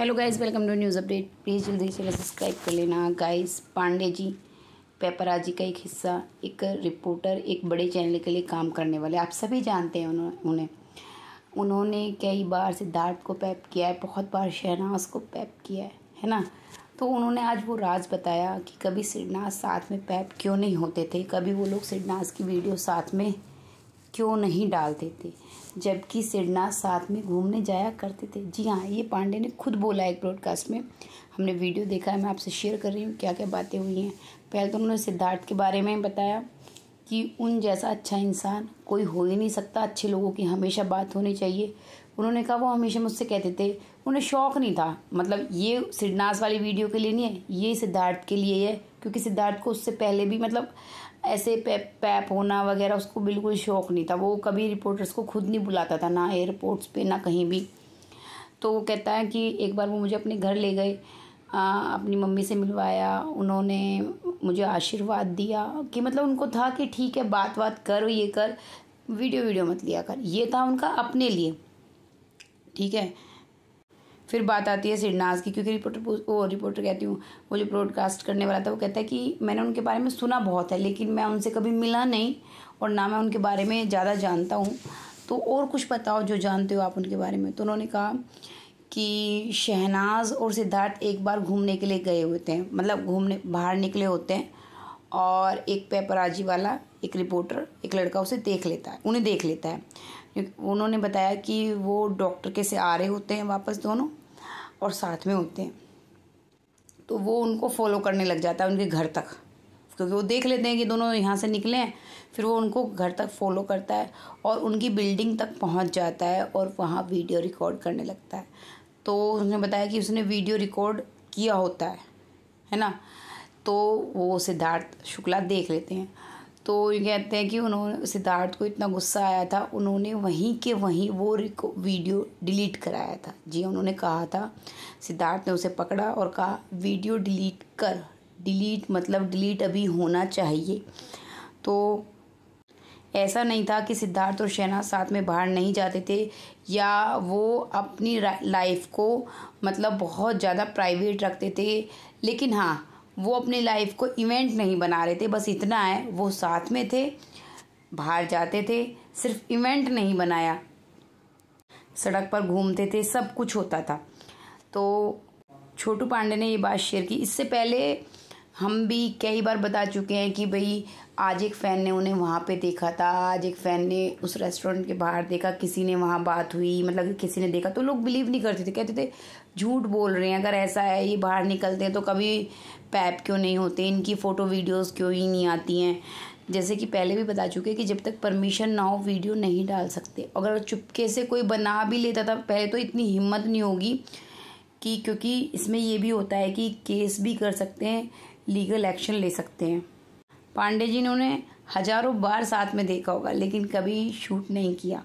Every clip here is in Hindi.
hello guys welcome to news update please जल्दी से सब्सक्राइब कर लेना गाइस पांडे जी पेपराजी का एक हिस्सा एक रिपोर्टर एक बड़े चैनल के लिए काम करने वाले आप सभी जानते हैं उन्होंने उन्होंने कई बार सिद्धार्थ को पैप किया है बहुत बार शहनाज को पैप किया है है ना तो उन्होंने आज वो राज बताया कि कभी सिडनाज साथ में पैप क्यों नहीं होते थे कभी वो लोग सिडनाज की वीडियो साथ में क्यों नहीं डाल देते जबकि सिडनाथ साथ में घूमने जाया करते थे जी हाँ ये पांडे ने खुद बोला एक ब्रॉडकास्ट में हमने वीडियो देखा है मैं आपसे शेयर कर रही हूँ क्या क्या बातें हुई हैं पहले तो उन्होंने सिद्धार्थ के बारे में बताया कि उन जैसा अच्छा इंसान कोई हो ही नहीं सकता अच्छे लोगों की हमेशा बात होनी चाहिए उन्होंने कहा वो हमेशा मुझसे कहते थे उन्हें शौक नहीं था मतलब ये सिद्धनास वाली वीडियो के लिए नहीं है ये सिद्धार्थ के लिए है क्योंकि सिद्धार्थ को उससे पहले भी मतलब ऐसे पैप पैप होना वगैरह उसको बिल्कुल शौक नहीं था वो कभी रिपोर्टर्स को खुद नहीं बुलाता था ना एयरपोर्ट्स पे ना कहीं भी तो वो कहता है कि एक बार वो मुझे अपने घर ले गए आ, अपनी मम्मी से मिलवाया उन्होंने मुझे आशीर्वाद दिया कि मतलब उनको था कि ठीक है बात बात कर ये कर वीडियो वीडियो मत लिया कर ये था उनका अपने लिए ठीक है फिर बात आती है सिरनाज की क्योंकि रिपोर्टर वो रिपोर्टर कहती हूँ वो जो ब्रॉडकास्ट करने वाला था वो कहता है कि मैंने उनके बारे में सुना बहुत है लेकिन मैं उनसे कभी मिला नहीं और ना मैं उनके बारे में ज़्यादा जानता हूँ तो और कुछ बताओ जो जानते हो आप उनके बारे में तो उन्होंने कहा कि शहनाज और सिद्धार्थ एक बार घूमने के लिए गए हुए थे मतलब घूमने बाहर निकले होते हैं और एक पेपराजी वाला एक रिपोर्टर एक लड़का उसे देख लेता है उन्हें देख लेता है उन्होंने बताया कि वो डॉक्टर के से आ रहे होते हैं वापस दोनों और साथ में होते हैं तो वो उनको फॉलो करने लग जाता है उनके घर तक क्योंकि वो देख लेते हैं कि दोनों यहाँ से निकले हैं फिर वो उनको घर तक फॉलो करता है और उनकी बिल्डिंग तक पहुँच जाता है और वहाँ वीडियो रिकॉर्ड करने लगता है तो उसने बताया कि उसने वीडियो रिकॉर्ड किया होता है है ना तो वो सिद्धार्थ शुक्ला देख लेते हैं तो ये कहते हैं कि उन्होंने सिद्धार्थ को इतना गुस्सा आया था उन्होंने वहीं के वहीं वो वीडियो डिलीट कराया था जी हाँ, उन्होंने कहा था सिद्धार्थ ने उसे पकड़ा और कहा वीडियो डिलीट कर डिलीट मतलब डिलीट अभी होना चाहिए तो ऐसा नहीं था कि सिद्धार्थ और शहनाज साथ में बाहर नहीं जाते थे या वो अपनी लाइफ को मतलब बहुत ज़्यादा प्राइवेट रखते थे लेकिन हाँ वो अपनी लाइफ को इवेंट नहीं बना रहे थे बस इतना है वो साथ में थे बाहर जाते थे सिर्फ इवेंट नहीं बनाया सड़क पर घूमते थे सब कुछ होता था तो छोटू पांडे ने ये बात शेयर की इससे पहले हम भी कई बार बता चुके हैं कि भाई आज एक फ़ैन ने उन्हें वहाँ पे देखा था आज एक फ़ैन ने उस रेस्टोरेंट के बाहर देखा किसी ने वहाँ बात हुई मतलब किसी ने देखा तो लोग बिलीव नहीं करते थे कहते थे झूठ बोल रहे हैं अगर ऐसा है ये बाहर निकलते हैं तो कभी पैप क्यों नहीं होते इनकी फ़ोटो वीडियोज़ क्यों ही नहीं आती हैं जैसे कि पहले भी बता चुके हैं कि जब तक परमिशन ना हो वीडियो नहीं डाल सकते अगर चुपके से कोई बना भी लेता था पहले तो इतनी हिम्मत नहीं होगी कि क्योंकि इसमें ये भी होता है कि केस भी कर सकते हैं लीगल एक्शन ले सकते हैं पांडे जी ने उन्हें हजारों बार साथ में देखा होगा लेकिन कभी शूट नहीं किया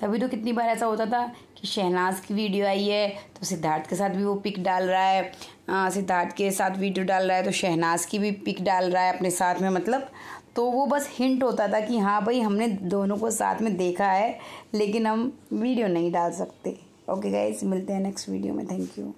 तभी तो कितनी बार ऐसा होता था कि शहनाज की वीडियो आई है तो सिद्धार्थ के साथ भी वो पिक डाल रहा है सिद्धार्थ के साथ वीडियो डाल रहा है तो शहनाज की भी पिक डाल रहा है अपने साथ में मतलब तो वो बस हिंट होता था कि हाँ भाई हमने दोनों को साथ में देखा है लेकिन हम वीडियो नहीं डाल सकते ओके गाइज मिलते हैं नेक्स्ट वीडियो में थैंक यू